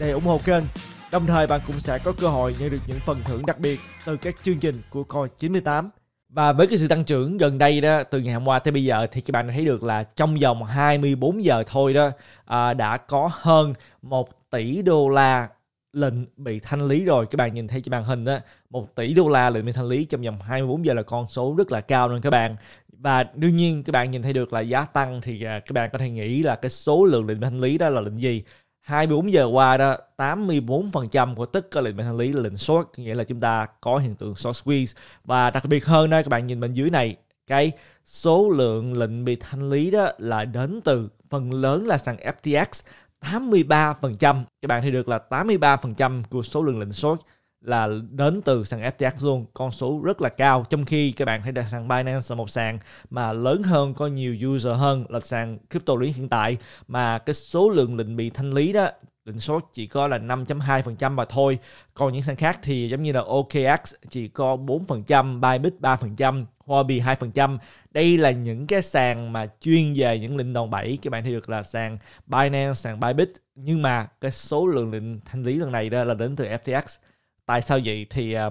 để ủng hộ kênh. Đồng thời bạn cũng sẽ có cơ hội nhận được những phần thưởng đặc biệt từ các chương trình của Coi 98. Và với cái sự tăng trưởng gần đây đó từ ngày hôm qua tới bây giờ thì các bạn thấy được là trong vòng 24 giờ thôi đó à, đã có hơn 1 tỷ đô la lệnh bị thanh lý rồi các bạn nhìn thấy trên màn hình đó 1 tỷ đô la lệnh bị thanh lý trong vòng 24 giờ là con số rất là cao luôn các bạn và đương nhiên các bạn nhìn thấy được là giá tăng thì à, các bạn có thể nghĩ là cái số lượng lệnh thanh lý đó là lệnh gì 24 giờ qua đó 84% của tất cả lệnh bệnh thanh lý là lệnh short nghĩa là chúng ta có hiện tượng short squeeze và đặc biệt hơn đó các bạn nhìn bên dưới này cái số lượng lệnh bị thanh lý đó là đến từ phần lớn là sàn FTX 83% các bạn thấy được là 83% của số lượng lệnh short là đến từ sàn FTX luôn con số rất là cao trong khi các bạn thấy đặt sàn Binance là một sàn mà lớn hơn có nhiều user hơn là sàn crypto lý hiện tại mà cái số lượng lệnh bị thanh lý đó định số chỉ có là 5.2% mà thôi còn những sàn khác thì giống như là OKX chỉ có 4% Bybit 3% Huobi 2%. Đây là những cái sàn mà chuyên về những lệnh đòn bẩy. Các bạn thấy được là sàn Binance, sàn Bybit. Nhưng mà cái số lượng lệnh thanh lý lần này đó là đến từ FTX tại sao vậy thì à,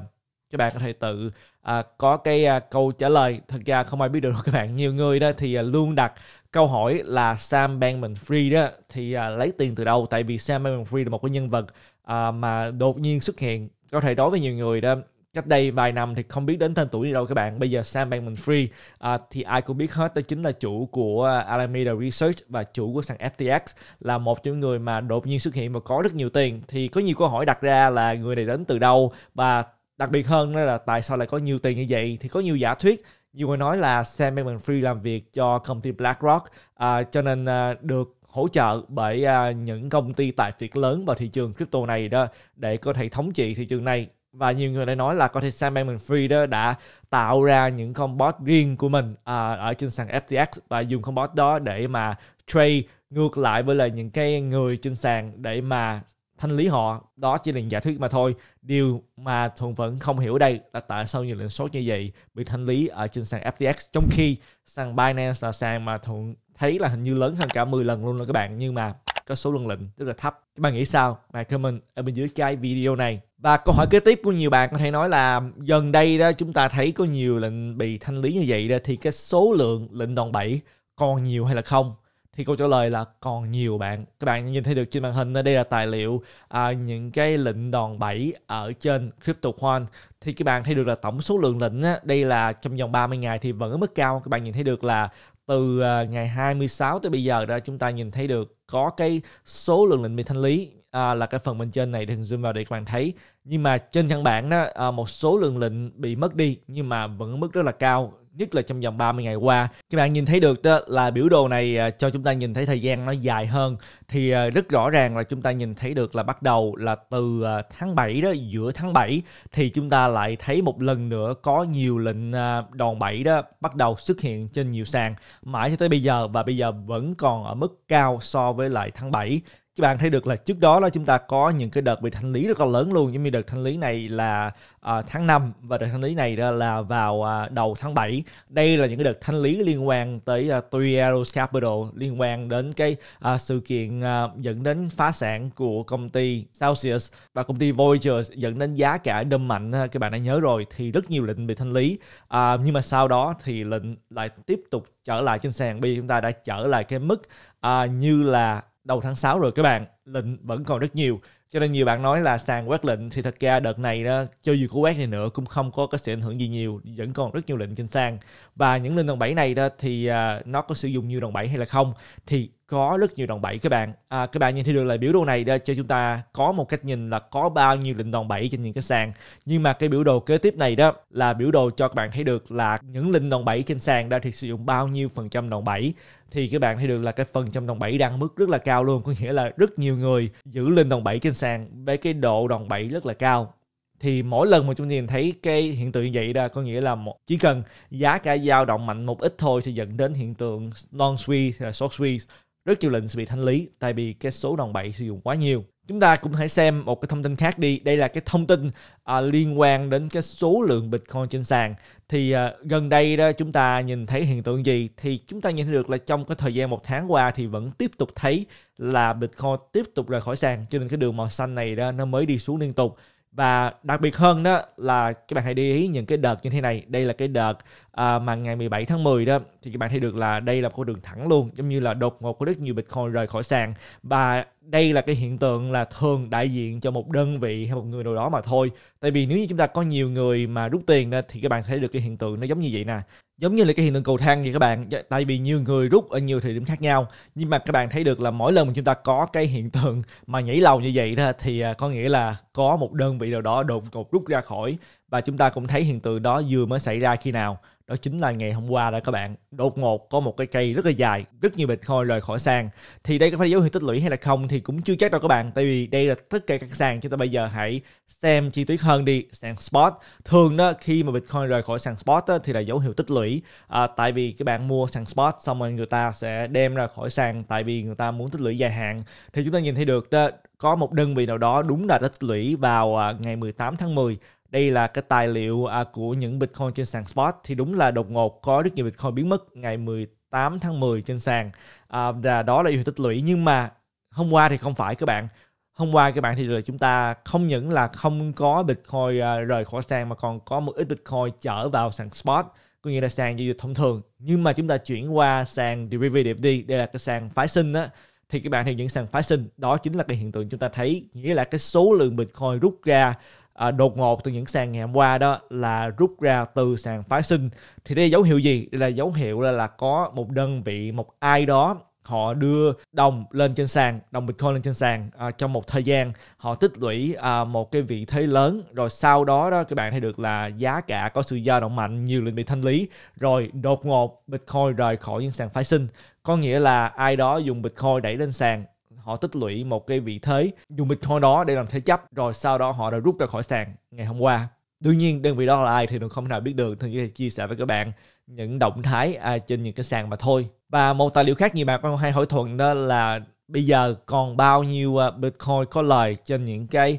các bạn có thể tự uh, có cái uh, câu trả lời thật ra không ai biết được các bạn nhiều người đó thì uh, luôn đặt câu hỏi là Sam Bankman Free đó thì uh, lấy tiền từ đâu tại vì Sam Bankman Free là một cái nhân vật uh, mà đột nhiên xuất hiện có thể đối với nhiều người đó cách đây vài năm thì không biết đến tên tuổi gì đâu các bạn bây giờ Sam Bankman-Fried à, thì ai cũng biết hết đó chính là chủ của Alameda Research và chủ của sàn FTX là một trong những người mà đột nhiên xuất hiện và có rất nhiều tiền thì có nhiều câu hỏi đặt ra là người này đến từ đâu và đặc biệt hơn đó là tại sao lại có nhiều tiền như vậy thì có nhiều giả thuyết nhiều người nói là Sam Bankman-Fried làm việc cho công ty BlackRock à, cho nên à, được hỗ trợ bởi à, những công ty tài phiệt lớn vào thị trường crypto này đó để có thể thống trị thị trường này và nhiều người lại nói là có thể Sam Bankman Fried đã tạo ra những con bot riêng của mình à, ở trên sàn FTX và dùng con bot đó để mà trade ngược lại với lại những cái người trên sàn để mà thanh lý họ đó chỉ là giả thuyết mà thôi điều mà thuận vẫn không hiểu đây là tại sao nhiều lệnh số như vậy bị thanh lý ở trên sàn FTX trong khi sàn Binance là sàn mà thuận thấy là hình như lớn hơn cả 10 lần luôn đó các bạn nhưng mà có số lượng lệnh rất là thấp các bạn nghĩ sao bạn comment ở bên dưới cái video này và câu hỏi kế tiếp của nhiều bạn có thể nói là gần đây đó chúng ta thấy có nhiều lệnh bị thanh lý như vậy đó thì cái số lượng lệnh đòn bẩy còn nhiều hay là không? Thì câu trả lời là còn nhiều bạn. Các bạn nhìn thấy được trên màn hình đây là tài liệu à, những cái lệnh đòn bẩy ở trên CryptoQuant thì các bạn thấy được là tổng số lượng lệnh á, đây là trong vòng 30 ngày thì vẫn ở mức cao. Các bạn nhìn thấy được là từ à, ngày 26 tới bây giờ đó chúng ta nhìn thấy được có cái số lượng lệnh bị thanh lý à, là cái phần bên trên này đừng zoom vào để các bạn thấy nhưng mà trên căn bản đó à, một số lượng lệnh bị mất đi nhưng mà vẫn mức rất là cao nhất là trong vòng 30 ngày qua các bạn nhìn thấy được đó là biểu đồ này à, cho chúng ta nhìn thấy thời gian nó dài hơn thì à, rất rõ ràng là chúng ta nhìn thấy được là bắt đầu là từ à, tháng 7 đó giữa tháng 7 thì chúng ta lại thấy một lần nữa có nhiều lệnh đòn bẩy đó bắt đầu xuất hiện trên nhiều sàn mãi cho tới bây giờ và bây giờ vẫn còn ở mức cao so với lại tháng 7 các bạn thấy được là trước đó là chúng ta có những cái đợt bị thanh lý rất là lớn luôn giống như đợt thanh lý này là à, tháng 5 và đợt thanh lý này là vào à, đầu tháng 7 đây là những cái đợt thanh lý liên quan tới à, Three Capital liên quan đến cái à, sự kiện à, dẫn đến phá sản của công ty Celsius và công ty Voyager dẫn đến giá cả đâm mạnh à, các bạn đã nhớ rồi thì rất nhiều lệnh bị thanh lý à, nhưng mà sau đó thì lệnh lại tiếp tục trở lại trên sàn bây chúng ta đã trở lại cái mức à, như là đầu tháng 6 rồi các bạn lệnh vẫn còn rất nhiều cho nên nhiều bạn nói là sàn quét lệnh thì thật ra đợt này đó cho dù có quét này nữa cũng không có cái sự ảnh hưởng gì nhiều vẫn còn rất nhiều lệnh trên sàn và những lệnh đồng bảy này đó thì uh, nó có sử dụng nhiều đồng bảy hay là không thì có rất nhiều đồng bảy các bạn à, các bạn nhìn thấy được là biểu đồ này đó cho chúng ta có một cách nhìn là có bao nhiêu lệnh đồng bảy trên những cái sàn nhưng mà cái biểu đồ kế tiếp này đó là biểu đồ cho các bạn thấy được là những lệnh đồng bảy trên sàn đó thì sử dụng bao nhiêu phần trăm đồng bảy thì các bạn thấy được là cái phần trong đồng bảy đang mức rất là cao luôn có nghĩa là rất nhiều người giữ lên đồng bảy trên sàn với cái độ đồng bảy rất là cao thì mỗi lần mà chúng ta nhìn thấy cái hiện tượng như vậy đó có nghĩa là một, chỉ cần giá cả dao động mạnh một ít thôi thì dẫn đến hiện tượng long à, squeeze short squeeze rất nhiều lệnh sẽ bị thanh lý tại vì cái số đồng bảy sử dụng quá nhiều Chúng ta cũng hãy xem một cái thông tin khác đi. Đây là cái thông tin à, liên quan đến cái số lượng Bitcoin trên sàn. Thì à, gần đây đó chúng ta nhìn thấy hiện tượng gì? Thì chúng ta nhìn thấy được là trong cái thời gian một tháng qua thì vẫn tiếp tục thấy là Bitcoin tiếp tục rời khỏi sàn. Cho nên cái đường màu xanh này đó nó mới đi xuống liên tục và đặc biệt hơn đó là các bạn hãy để ý những cái đợt như thế này đây là cái đợt à, mà ngày 17 tháng 10 đó thì các bạn thấy được là đây là con đường thẳng luôn giống như là đột ngột có rất nhiều bitcoin rời khỏi sàn và đây là cái hiện tượng là thường đại diện cho một đơn vị hay một người nào đó mà thôi tại vì nếu như chúng ta có nhiều người mà rút tiền ra thì các bạn thấy được cái hiện tượng nó giống như vậy nè giống như là cái hiện tượng cầu thang vậy các bạn dạ, tại vì nhiều người rút ở nhiều thời điểm khác nhau nhưng mà các bạn thấy được là mỗi lần chúng ta có cái hiện tượng mà nhảy lầu như vậy đó thì à, có nghĩa là có một đơn vị nào đó đột ngột rút ra khỏi và chúng ta cũng thấy hiện tượng đó vừa mới xảy ra khi nào đó chính là ngày hôm qua đã các bạn đột ngột có một cái cây rất là dài rất nhiều bitcoin rời khỏi sàn thì đây có phải dấu hiệu tích lũy hay là không thì cũng chưa chắc đâu các bạn tại vì đây là tất cả các sàn chúng ta bây giờ hãy xem chi tiết hơn đi sàn spot thường đó khi mà bitcoin rời khỏi sàn spot đó, thì là dấu hiệu tích lũy à, tại vì các bạn mua sàn spot xong rồi người ta sẽ đem ra khỏi sàn tại vì người ta muốn tích lũy dài hạn thì chúng ta nhìn thấy được đó có một đơn vị nào đó đúng là tích lũy vào à, ngày 18 tháng 10 đây là cái tài liệu à, của những Bitcoin trên sàn spot thì đúng là đột ngột có rất nhiều Bitcoin biến mất ngày 18 tháng 10 trên sàn à, và đó là yếu tích lũy nhưng mà hôm qua thì không phải các bạn hôm qua các bạn thì chúng ta không những là không có Bitcoin à, rời khỏi sàn mà còn có một ít Bitcoin trở vào sàn spot có nghĩa là sàn giao dịch thông thường nhưng mà chúng ta chuyển qua sàn derivative đi đây là cái sàn phái sinh á thì các bạn theo những sàn phái sinh đó chính là cái hiện tượng chúng ta thấy nghĩa là cái số lượng bitcoin rút ra à, đột ngột từ những sàn ngày hôm qua đó là rút ra từ sàn phái sinh thì đây là dấu hiệu gì đây là dấu hiệu là, là có một đơn vị một ai đó họ đưa đồng lên trên sàn đồng bitcoin lên trên sàn à, trong một thời gian họ tích lũy à, một cái vị thế lớn rồi sau đó đó các bạn thấy được là giá cả có sự dao động mạnh nhiều lần bị thanh lý rồi đột ngột bitcoin rời khỏi những sàn phái sinh có nghĩa là ai đó dùng bitcoin đẩy lên sàn họ tích lũy một cái vị thế dùng Bitcoin đó để làm thế chấp rồi sau đó họ đã rút ra khỏi sàn ngày hôm qua. Đương nhiên đơn vị đó là ai thì tôi không thể nào biết được thường chỉ chia sẻ với các bạn những động thái à, trên những cái sàn mà thôi. Và một tài liệu khác nhiều bạn cũng hay hỏi thuận đó là bây giờ còn bao nhiêu à, Bitcoin có lời trên những cái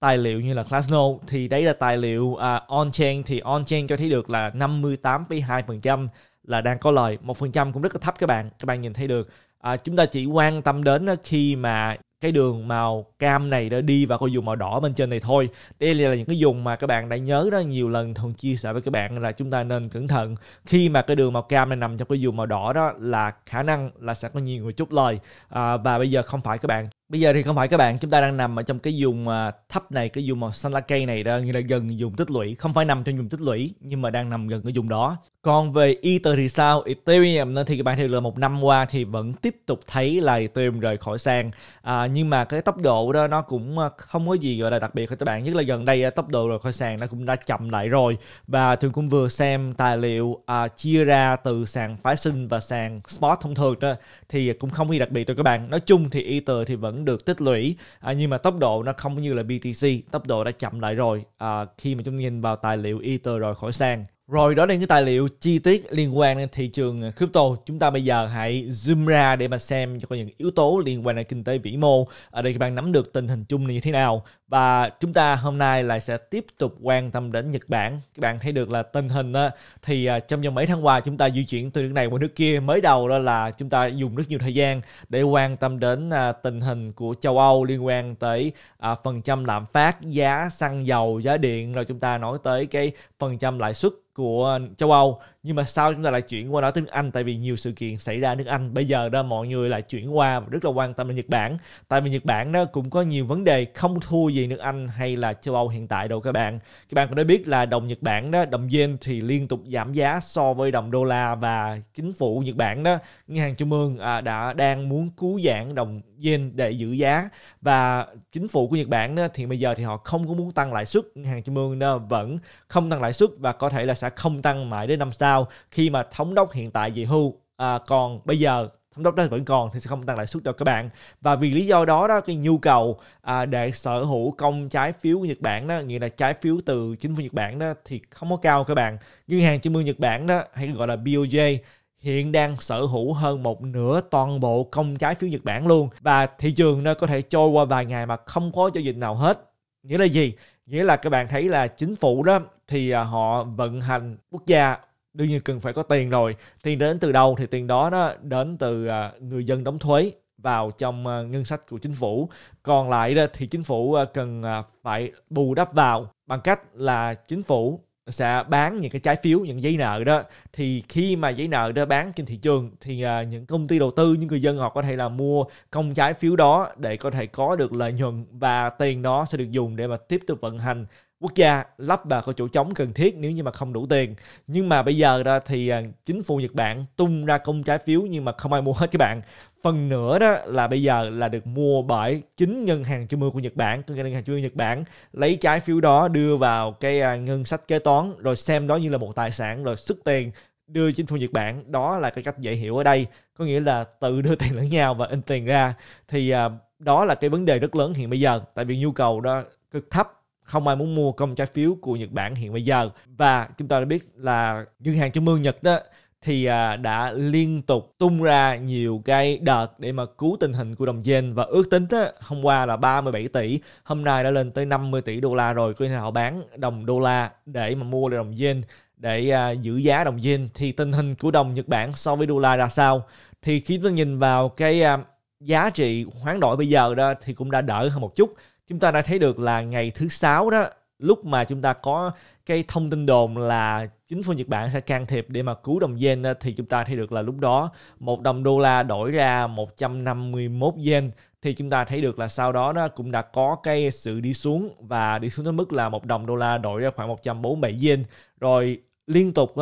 tài liệu như là classno thì đấy là tài liệu uh, on-chain thì on-chain cho thấy được là 58,2% là đang có lời, 1% cũng rất là thấp các bạn, các bạn nhìn thấy được à, chúng ta chỉ quan tâm đến khi mà cái đường màu cam này đã đi vào cái vùng màu đỏ bên trên này thôi đây là những cái vùng mà các bạn đã nhớ đó nhiều lần thường chia sẻ với các bạn là chúng ta nên cẩn thận khi mà cái đường màu cam này nằm trong cái vùng màu đỏ đó là khả năng là sẽ có nhiều người chốt lời à, và bây giờ không phải các bạn Bây giờ thì không phải các bạn, chúng ta đang nằm ở trong cái vùng à, thấp này, cái vùng màu xanh lá cây này đó, nghĩa là gần vùng tích lũy, không phải nằm trong vùng tích lũy nhưng mà đang nằm gần cái vùng đó. Còn về Ether thì sao? Ethereum thì các bạn thấy là một năm qua thì vẫn tiếp tục thấy là Ethereum rời khỏi sàn. À, nhưng mà cái tốc độ đó nó cũng à, không có gì gọi là đặc biệt các bạn. Nhất là gần đây à, tốc độ rời khỏi sàn nó cũng đã chậm lại rồi. Và thường cũng vừa xem tài liệu à, chia ra từ sàn phái sinh và sàn spot thông thường đó thì cũng không gì đặc biệt đâu các bạn. Nói chung thì Ether thì vẫn vẫn được tích lũy à, nhưng mà tốc độ nó không như là BTC tốc độ đã chậm lại rồi à, khi mà chúng nhìn vào tài liệu Ether rồi khỏi sàn. Rồi đó là những tài liệu chi tiết liên quan đến thị trường à, crypto. Chúng ta bây giờ hãy zoom ra để mà xem cho có những yếu tố liên quan đến kinh tế vĩ mô. Ở đây các bạn nắm được tình hình chung như thế nào. Và chúng ta hôm nay lại sẽ tiếp tục quan tâm đến Nhật Bản. Các bạn thấy được là tình hình đó, thì à, trong vòng mấy tháng qua chúng ta di chuyển từ nước này qua nước kia. Mới đầu đó là chúng ta dùng rất nhiều thời gian để quan tâm đến à, tình hình của châu Âu liên quan tới phần trăm lạm phát, giá xăng dầu, giá điện. Rồi chúng ta nói tới cái phần trăm lãi suất của châu Âu nhưng mà sau chúng ta lại chuyển qua nói tiếng Anh tại vì nhiều sự kiện xảy ra nước Anh bây giờ đó mọi người lại chuyển qua rất là quan tâm đến Nhật Bản tại vì Nhật Bản nó cũng có nhiều vấn đề không thua gì nước Anh hay là châu Âu hiện tại đâu các bạn các bạn cũng đã biết là đồng Nhật Bản đó đồng Yên thì liên tục giảm giá so với đồng đô la và chính phủ Nhật Bản đó ngân hàng trung ương à, đã đang muốn cứu giãn đồng Yên để giữ giá và chính phủ của Nhật Bản đó, thì bây giờ thì họ không có muốn tăng lãi suất ngân hàng trung ương đó vẫn không tăng lãi suất và có thể là sẽ không tăng mãi đến năm sau sau khi mà thống đốc hiện tại về hưu à, còn bây giờ thống đốc đó vẫn còn thì sẽ không tăng lãi suất cho các bạn và vì lý do đó đó cái nhu cầu à, để sở hữu công trái phiếu của Nhật Bản đó nghĩa là trái phiếu từ chính phủ Nhật Bản đó thì không có cao các bạn ngân hàng trung ương Nhật Bản đó hay gọi là BOJ hiện đang sở hữu hơn một nửa toàn bộ công trái phiếu Nhật Bản luôn và thị trường nó có thể trôi qua vài ngày mà không có giao dịch nào hết nghĩa là gì nghĩa là các bạn thấy là chính phủ đó thì à, họ vận hành quốc gia đương nhiên cần phải có tiền rồi tiền đến từ đâu thì tiền đó nó đến từ à, người dân đóng thuế vào trong à, ngân sách của chính phủ còn lại thì chính phủ à, cần phải bù đắp vào bằng cách là chính phủ sẽ bán những cái trái phiếu những giấy nợ đó thì khi mà giấy nợ đó bán trên thị trường thì những công ty đầu tư những người dân họ có thể là mua công trái phiếu đó để có thể có được lợi nhuận và tiền đó sẽ được dùng để mà tiếp tục vận hành quốc gia lắp bà của chỗ trống cần thiết nếu như mà không đủ tiền nhưng mà bây giờ đó thì à, chính phủ Nhật Bản tung ra công trái phiếu nhưng mà không ai mua hết các bạn phần nữa đó là bây giờ là được mua bởi chính ngân hàng trung ương của Nhật Bản ngân hàng trung ương Nhật Bản lấy trái phiếu đó đưa vào cái à, ngân sách kế toán rồi xem đó như là một tài sản rồi xuất tiền đưa chính phủ Nhật Bản đó là cái cách dễ hiểu ở đây có nghĩa là tự đưa tiền lẫn nhau và in tiền ra thì à, đó là cái vấn đề rất lớn hiện bây giờ tại vì nhu cầu đó cực thấp không ai muốn mua công trái phiếu của Nhật Bản hiện bây giờ và chúng ta đã biết là ngân hàng trung ương Nhật đó thì à, đã liên tục tung ra nhiều cái đợt để mà cứu tình hình của đồng yên và ước tính á, hôm qua là 37 tỷ, hôm nay đã lên tới 50 tỷ đô la rồi, khi nào họ bán đồng đô la để mà mua lại đồng yên để à, giữ giá đồng yên thì tình hình của đồng Nhật Bản so với đô la ra sao? Thì khi chúng ta nhìn vào cái à, giá trị hoán đổi bây giờ đó thì cũng đã đỡ hơn một chút chúng ta đã thấy được là ngày thứ sáu đó lúc mà chúng ta có cái thông tin đồn là chính phủ Nhật Bản sẽ can thiệp để mà cứu đồng yen thì chúng ta thấy được là lúc đó một đồng đô la đổi ra 151 yen thì chúng ta thấy được là sau đó nó cũng đã có cái sự đi xuống và đi xuống tới mức là một đồng đô la đổi ra khoảng 147 yen rồi liên tục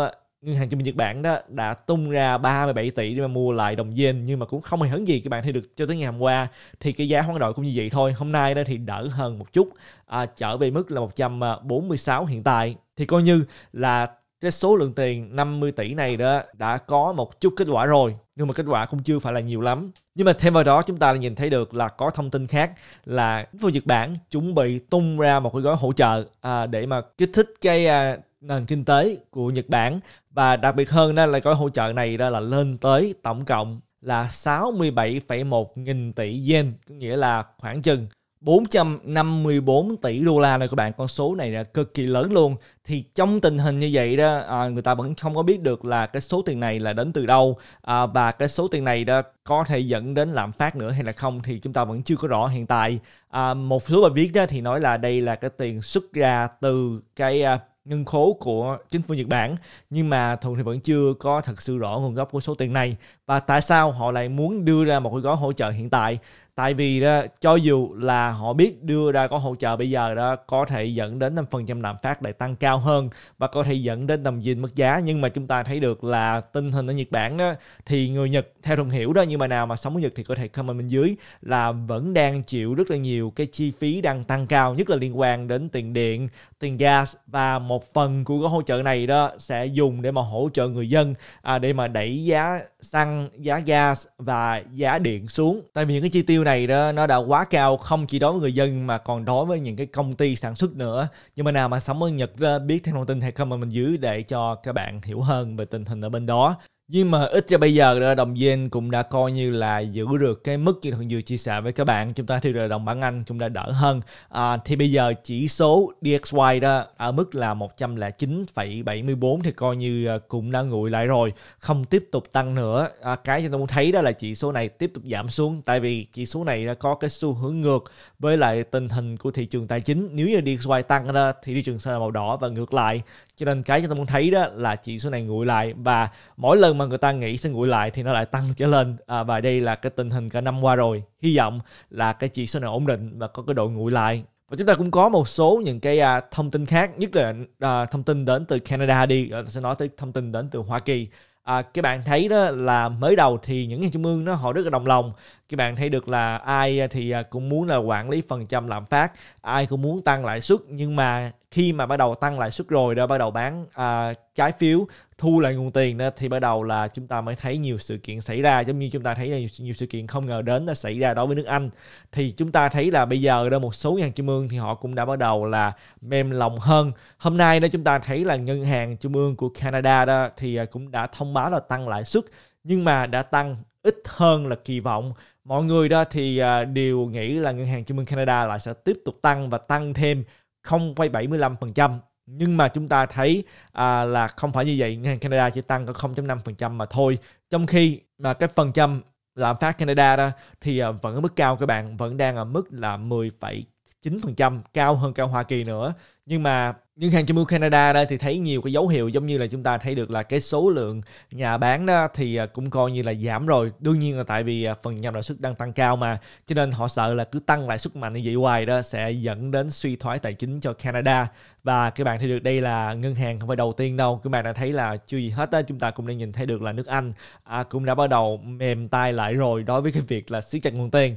ngân hàng trung bình Nhật Bản đó đã tung ra 37 tỷ để mà mua lại đồng yên nhưng mà cũng không hề hấn gì các bạn thấy được cho tới ngày hôm qua thì cái giá hoán đổi cũng như vậy thôi hôm nay đó thì đỡ hơn một chút à, trở về mức là 146 hiện tại thì coi như là cái số lượng tiền 50 tỷ này đó đã có một chút kết quả rồi nhưng mà kết quả cũng chưa phải là nhiều lắm nhưng mà thêm vào đó chúng ta nhìn thấy được là có thông tin khác là chính phủ Nhật Bản chuẩn bị tung ra một cái gói hỗ trợ à, để mà kích thích cái à, nền kinh tế của Nhật Bản và đặc biệt hơn đó là gói hỗ trợ này đó là lên tới tổng cộng là 67,1 nghìn tỷ yen, có nghĩa là khoảng chừng 454 tỷ đô la này các bạn con số này là cực kỳ lớn luôn thì trong tình hình như vậy đó à, người ta vẫn không có biết được là cái số tiền này là đến từ đâu à, và cái số tiền này đó có thể dẫn đến lạm phát nữa hay là không thì chúng ta vẫn chưa có rõ hiện tại à, một số bài viết đó thì nói là đây là cái tiền xuất ra từ cái à, ngân khố của chính phủ Nhật Bản nhưng mà thường thì vẫn chưa có thật sự rõ nguồn gốc của số tiền này và tại sao họ lại muốn đưa ra một cái gói hỗ trợ hiện tại tại vì đó, cho dù là họ biết đưa ra gói hỗ trợ bây giờ đó có thể dẫn đến năm phần trăm lạm phát lại tăng cao hơn và có thể dẫn đến tầm nhìn mức giá nhưng mà chúng ta thấy được là tình hình ở Nhật Bản đó thì người Nhật theo thông hiểu đó nhưng mà nào mà sống ở Nhật thì có thể comment bên dưới là vẫn đang chịu rất là nhiều cái chi phí đang tăng cao nhất là liên quan đến tiền điện tiền gas và một phần của gói hỗ trợ này đó sẽ dùng để mà hỗ trợ người dân à, để mà đẩy giá xăng giá gas và giá điện xuống tại vì những cái chi tiêu này đó nó đã quá cao không chỉ đối với người dân mà còn đối với những cái công ty sản xuất nữa nhưng mà nào mà sống ở nhật ờ, biết thêm thông tin hay không mà mình giữ để cho các bạn hiểu hơn về tình hình ở bên đó nhưng mà ít ra bây giờ đồng yên cũng đã coi như là giữ được cái mức như thường vừa chia sẻ với các bạn chúng ta thì rời đồng bảng Anh cũng đã đỡ hơn à, thì bây giờ chỉ số DXY đó ở mức là 109,74 thì coi như à, cũng đã nguội lại rồi không tiếp tục tăng nữa à, cái chúng ta muốn thấy đó là chỉ số này tiếp tục giảm xuống tại vì chỉ số này đã có cái xu hướng ngược với lại tình hình của thị trường tài chính nếu như DXY tăng đó thì thị trường sẽ là màu đỏ và ngược lại cho nên cái chúng ta muốn thấy đó là chỉ số này nguội lại và mỗi lần mà mà người ta nghĩ sẽ nguội lại thì nó lại tăng trở lên à, và đây là cái tình hình cả năm qua rồi hy vọng là cái chỉ số này ổn định và có cái độ nguội lại và chúng ta cũng có một số những cái à, thông tin khác nhất là à, thông tin đến từ Canada đi à, sẽ nói tới thông tin đến từ Hoa Kỳ à, các bạn thấy đó là mới đầu thì những nhà trung ương nó họ rất là đồng lòng các bạn thấy được là ai thì à, cũng muốn là quản lý phần trăm lạm phát ai cũng muốn tăng lãi suất nhưng mà khi mà bắt đầu tăng lãi suất rồi đó bắt đầu bán à, trái phiếu thu lại nguồn tiền đó, thì bắt đầu là chúng ta mới thấy nhiều sự kiện xảy ra giống như chúng ta thấy là nhiều, nhiều sự kiện không ngờ đến đã xảy ra đối với nước Anh thì chúng ta thấy là bây giờ đó một số ngân hàng trung ương thì họ cũng đã bắt đầu là mềm lòng hơn hôm nay đó chúng ta thấy là ngân hàng trung ương của Canada đó thì à, cũng đã thông báo là tăng lãi suất nhưng mà đã tăng ít hơn là kỳ vọng mọi người đó thì à, đều nghĩ là ngân hàng trung ương Canada lại sẽ tiếp tục tăng và tăng thêm 75% nhưng mà chúng ta thấy à, là không phải như vậy ngân hàng Canada chỉ tăng có 0.5% mà thôi trong khi mà cái phần trăm lạm phát Canada đó thì à, vẫn ở mức cao các bạn vẫn đang ở mức là 10, 9% cao hơn cả Hoa Kỳ nữa nhưng mà nhưng hàng chim mưu Canada đây thì thấy nhiều cái dấu hiệu giống như là chúng ta thấy được là cái số lượng nhà bán đó thì à, cũng coi như là giảm rồi đương nhiên là tại vì à, phần nhầm lãi suất đang tăng cao mà cho nên họ sợ là cứ tăng lãi suất mạnh như vậy hoài đó sẽ dẫn đến suy thoái tài chính cho Canada và các bạn thấy được đây là ngân hàng không phải đầu tiên đâu các bạn đã thấy là chưa gì hết đó chúng ta cũng đã nhìn thấy được là nước Anh à, cũng đã bắt đầu mềm tay lại rồi đối với cái việc là siết chặt nguồn tiền